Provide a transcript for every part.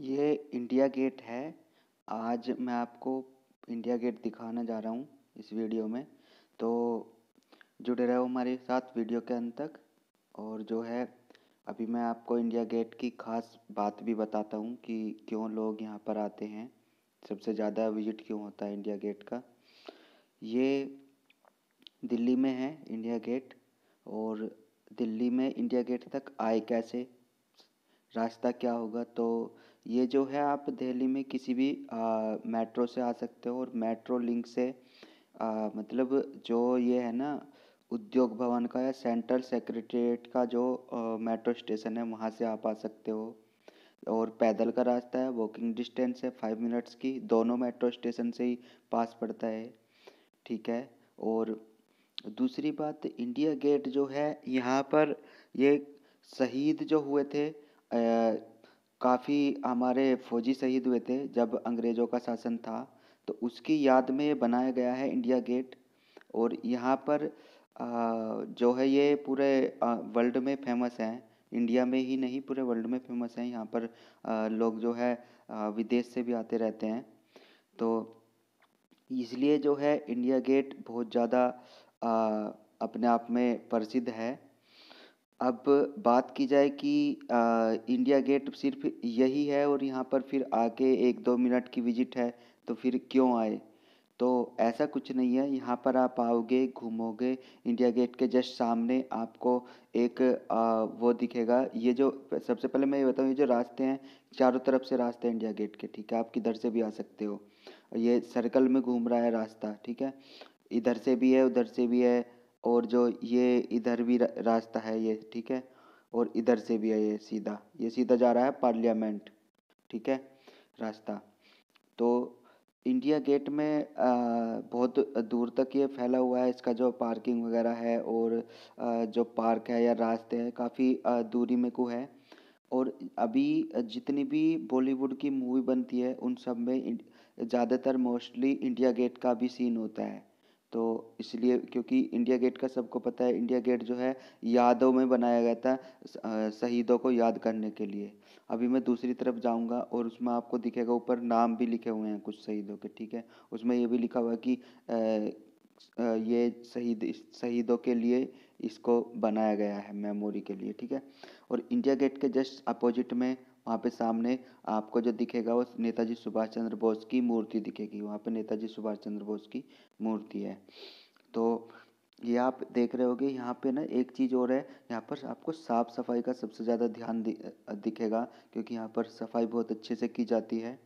ये India gate है आज मैं आपको इंडिया गेट दिखाने जा रहा हूँ इस वीडियो में तो जुड़े रहो हमारे साथ वीडियो के अंत तक और जो है अभी मैं आपको इंडिया गेट की खास बात भी बताता हूँ कि क्यों लोग यहाँ पर आते हैं सबसे ज़्यादा विजिट क्यों होता है इंडिया गेट का ये दिल्ली में है इंडिया गेट और दिल्ली में इंडिया गेट तक आए कैसे रास्ता क्या होगा तो ये जो है आप दिल्ली में किसी भी मेट्रो से आ सकते हो और मेट्रो लिंक से मतलब जो ये है ना उद्योग भवन का या सेंट्रल सेक्रेटेरिएट का जो मेट्रो स्टेशन है वहाँ से आप आ सकते हो और पैदल का रास्ता है वॉकिंग डिस्टेंस है फाइव मिनट्स की दोनों मेट्रो स्टेशन से ही पास पड़ता है ठीक है और दूसरी बात इंडिया गेट जो है यहाँ पर ये शहीद जो हुए थे काफ़ी हमारे फौजी शहीद हुए थे जब अंग्रेज़ों का शासन था तो उसकी याद में बनाया गया है इंडिया गेट और यहाँ पर जो है ये पूरे वर्ल्ड में फेमस है इंडिया में ही नहीं पूरे वर्ल्ड में फेमस है यहाँ पर लोग जो है विदेश से भी आते रहते हैं तो इसलिए जो है इंडिया गेट बहुत ज़्यादा अपने आप में प्रसिद्ध है अब बात की जाए कि आ, इंडिया गेट सिर्फ यही है और यहाँ पर फिर आके एक दो मिनट की विजिट है तो फिर क्यों आए तो ऐसा कुछ नहीं है यहाँ पर आप आओगे घूमोगे इंडिया गेट के जस्ट सामने आपको एक आ, वो दिखेगा ये जो सबसे पहले मैं ये बताऊँ ये जो रास्ते हैं चारों तरफ से रास्ते हैं इंडिया गेट के ठीक है आप किधर से भी आ सकते हो ये सर्कल में घूम रहा है रास्ता ठीक है इधर से भी है उधर से भी है और जो ये इधर भी रास्ता है ये ठीक है और इधर से भी है ये सीधा ये सीधा जा रहा है पार्लियामेंट ठीक है रास्ता तो इंडिया गेट में आ, बहुत दूर तक ये फैला हुआ है इसका जो पार्किंग वगैरह है और आ, जो पार्क है या रास्ते हैं काफ़ी दूरी में को है और अभी जितनी भी बॉलीवुड की मूवी बनती है उन सब में ज़्यादातर मोस्टली इंडिया गेट का भी सीन होता है तो इसलिए क्योंकि इंडिया गेट का सबको पता है इंडिया गेट जो है यादों में बनाया गया था शहीदों को याद करने के लिए अभी मैं दूसरी तरफ जाऊंगा और उसमें आपको दिखेगा ऊपर नाम भी लिखे हुए हैं कुछ शहीदों के ठीक है उसमें ये भी लिखा हुआ है कि ये शहीद शहीदों के लिए इसको बनाया गया है मेमोरी के लिए ठीक है और इंडिया गेट के जस्ट अपोजिट में वहाँ पे सामने आपको जो दिखेगा वो नेताजी सुभाष चंद्र बोस की मूर्ति दिखेगी वहाँ पे नेताजी सुभाष चंद्र बोस की मूर्ति है तो ये आप देख रहे होगे यहाँ पे ना एक चीज़ और है यहाँ पर आपको साफ़ सफाई का सबसे ज़्यादा ध्यान दिखेगा क्योंकि यहाँ पर सफाई बहुत अच्छे से की जाती है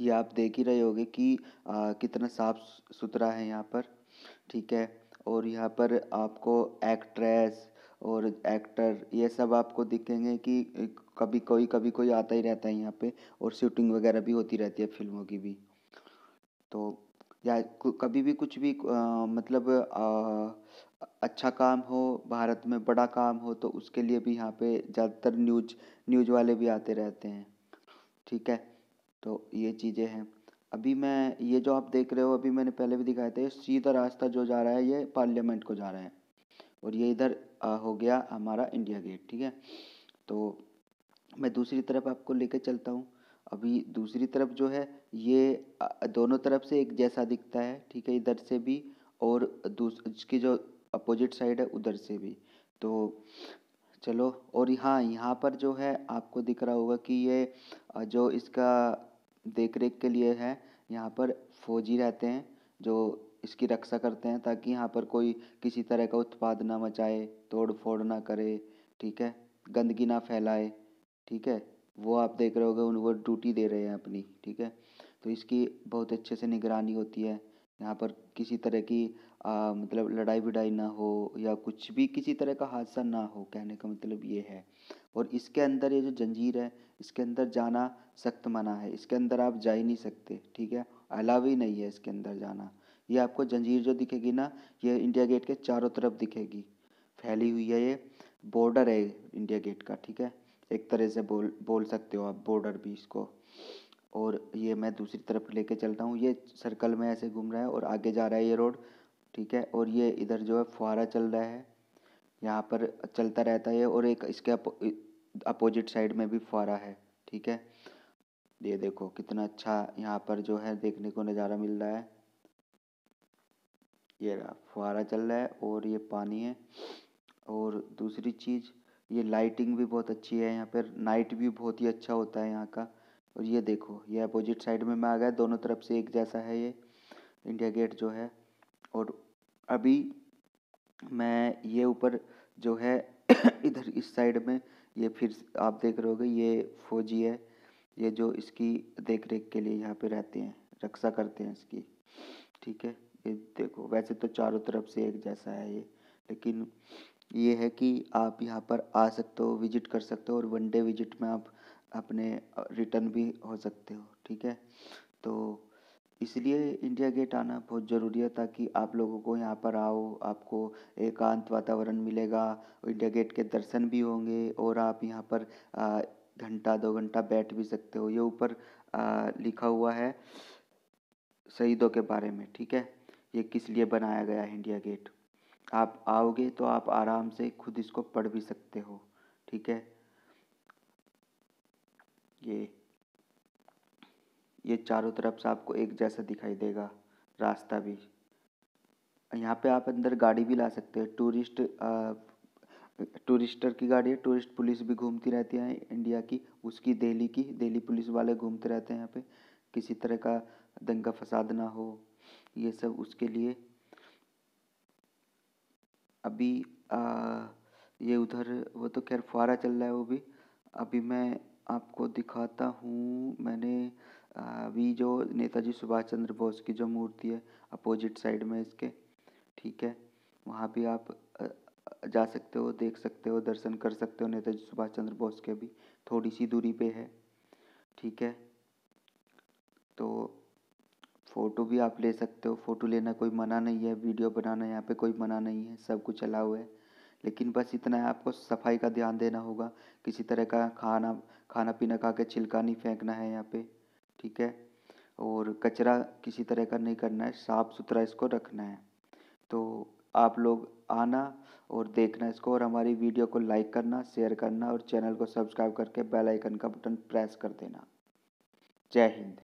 ये आप देख ही रहे होगे कि आ, कितना साफ सुथरा है यहाँ पर ठीक है और यहाँ पर आपको एक्ट्रेस और एक्टर ये सब आपको दिखेंगे कि कभी कोई कभी कोई आता ही रहता है यहाँ पे और शूटिंग वगैरह भी होती रहती है फिल्मों की भी तो या कभी भी कुछ भी आ, मतलब आ, अच्छा काम हो भारत में बड़ा काम हो तो उसके लिए भी यहाँ पे ज़्यादातर न्यूज न्यूज वाले भी आते रहते हैं ठीक है तो ये चीज़ें हैं अभी मैं ये जो आप देख रहे हो अभी मैंने पहले भी दिखाया था सीधा रास्ता जो जा रहा है ये पार्लियामेंट को जा रहा है और ये इधर हो गया हमारा इंडिया गेट ठीक है तो मैं दूसरी तरफ आपको लेकर चलता हूँ अभी दूसरी तरफ जो है ये दोनों तरफ से एक जैसा दिखता है ठीक है इधर से भी और दूस इसकी जो अपोजिट साइड है उधर से भी तो चलो और यहाँ यहाँ पर जो है आपको दिख रहा होगा कि ये जो इसका देख रेख के लिए है यहाँ पर फौजी रहते हैं जो इसकी रक्षा करते हैं ताकि यहाँ पर कोई किसी तरह का उत्पाद ना मचाए तोड़ फोड़ ना करे ठीक है गंदगी ना फैलाए ठीक है वो आप देख रहे हो उन वो ड्यूटी दे रहे हैं अपनी ठीक है तो इसकी बहुत अच्छे से निगरानी होती है यहाँ पर किसी तरह की आ, मतलब लड़ाई विड़ाई ना हो या कुछ भी किसी तरह का हादसा ना हो कहने का मतलब ये है और इसके अंदर ये जो जंजीर है इसके अंदर जाना सख्त मना है इसके अंदर आप जा ही नहीं सकते ठीक है अलाव ही नहीं है इसके अंदर जाना ये आपको जंजीर जो दिखेगी ना ये इंडिया गेट के चारों तरफ दिखेगी फैली हुई है ये बॉर्डर है इंडिया गेट का ठीक है एक तरह से बोल बोल सकते हो आप बॉर्डर भी इसको और ये मैं दूसरी तरफ लेके चलता हूँ ये सर्कल में ऐसे घूम रहा है और आगे जा रहा है ये रोड ठीक है और ये इधर जो है फुहारा चल रहा है यहाँ पर चलता रहता है और एक इसके अपोजिट साइड में भी फुहारा है ठीक है ये देखो कितना अच्छा यहाँ पर जो है देखने को नज़ारा मिल रहा है ये रहा फुहारा चल रहा है और ये पानी है और दूसरी चीज ये लाइटिंग भी बहुत अच्छी है यहाँ पर नाइट भी बहुत ही अच्छा होता है यहाँ का और ये देखो ये अपोजिट साइड में मैं आ गया दोनों तरफ से एक जैसा है ये इंडिया गेट जो है और अभी मैं ये ऊपर जो है इधर इस साइड में ये फिर आप देख रहे हो ये फौजी है ये जो इसकी देख रेख के लिए यहाँ पे रहते हैं रक्षा करते हैं इसकी ठीक है ये देखो वैसे तो चारों तरफ से एक जैसा है ये लेकिन ये है कि आप यहाँ पर आ सकते हो विजिट कर सकते हो और वन डे विजिट में आप अपने रिटर्न भी हो सकते हो ठीक है तो इसलिए इंडिया गेट आना बहुत ज़रूरी है ताकि आप लोगों को यहाँ पर आओ आपको एकांत वातावरण मिलेगा इंडिया गेट के दर्शन भी होंगे और आप यहाँ पर घंटा दो घंटा बैठ भी सकते हो ये ऊपर लिखा हुआ है शहीदों के बारे में ठीक है ये किस लिए बनाया गया है इंडिया गेट आप आओगे तो आप आराम से खुद इसको पढ़ भी सकते हो ठीक है ये ये चारों तरफ से आपको एक जैसा दिखाई देगा रास्ता भी यहाँ पे आप अंदर गाड़ी भी ला सकते हैं टूरिस्ट टूरिस्टर की गाड़ी है टूरिस्ट पुलिस भी घूमती रहती है इंडिया की उसकी दिल्ली की दिल्ली पुलिस वाले घूमते रहते हैं यहाँ पे किसी तरह का दंगा फसाद ना हो ये सब उसके लिए अभी आ, ये उधर वो तो खैर फुहारा चल रहा है वो भी अभी मैं आपको दिखाता हूँ मैंने अभी जो नेताजी सुभाष चंद्र बोस की जो मूर्ति है अपोजिट साइड में इसके ठीक है वहाँ भी आप जा सकते हो देख सकते हो दर्शन कर सकते हो नेताजी सुभाष चंद्र बोस के भी थोड़ी सी दूरी पे है ठीक है तो फ़ोटो भी आप ले सकते हो फ़ोटो लेना कोई मना नहीं है वीडियो बनाना यहाँ पे कोई मना नहीं है सब कुछ अलाउ है लेकिन बस इतना है आपको सफाई का ध्यान देना होगा किसी तरह का खाना खाना पीना खा के छिलका नहीं फेंकना है यहाँ पे ठीक है और कचरा किसी तरह का नहीं करना है साफ़ सुथरा इसको रखना है तो आप लोग आना और देखना इसको और हमारी वीडियो को लाइक करना शेयर करना और चैनल को सब्सक्राइब करके बेल आइकन का बटन प्रेस कर देना जय हिंद